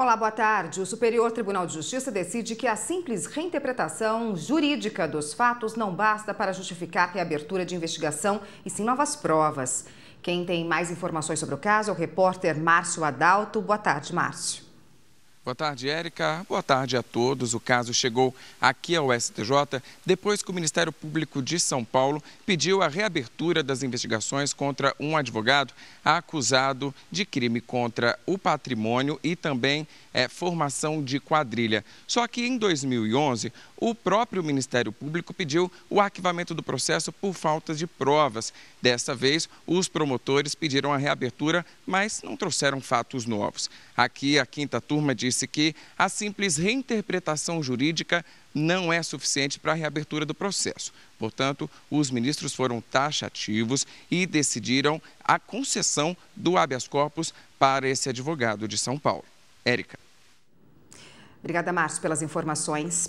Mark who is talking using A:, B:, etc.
A: Olá, boa tarde. O Superior Tribunal de Justiça decide que a simples reinterpretação jurídica dos fatos não basta para justificar a reabertura de investigação e sim novas provas. Quem tem mais informações sobre o caso é o repórter Márcio Adalto. Boa tarde, Márcio.
B: Boa tarde, Érica. Boa tarde a todos. O caso chegou aqui ao STJ depois que o Ministério Público de São Paulo pediu a reabertura das investigações contra um advogado acusado de crime contra o patrimônio e também é, formação de quadrilha. Só que em 2011, o próprio Ministério Público pediu o arquivamento do processo por falta de provas. Dessa vez, os promotores pediram a reabertura, mas não trouxeram fatos novos. Aqui, a quinta turma de disse que a simples reinterpretação jurídica não é suficiente para a reabertura do processo. Portanto, os ministros foram taxativos e decidiram a concessão do habeas corpus para esse advogado de São Paulo. Érica.
A: Obrigada, Márcio, pelas informações.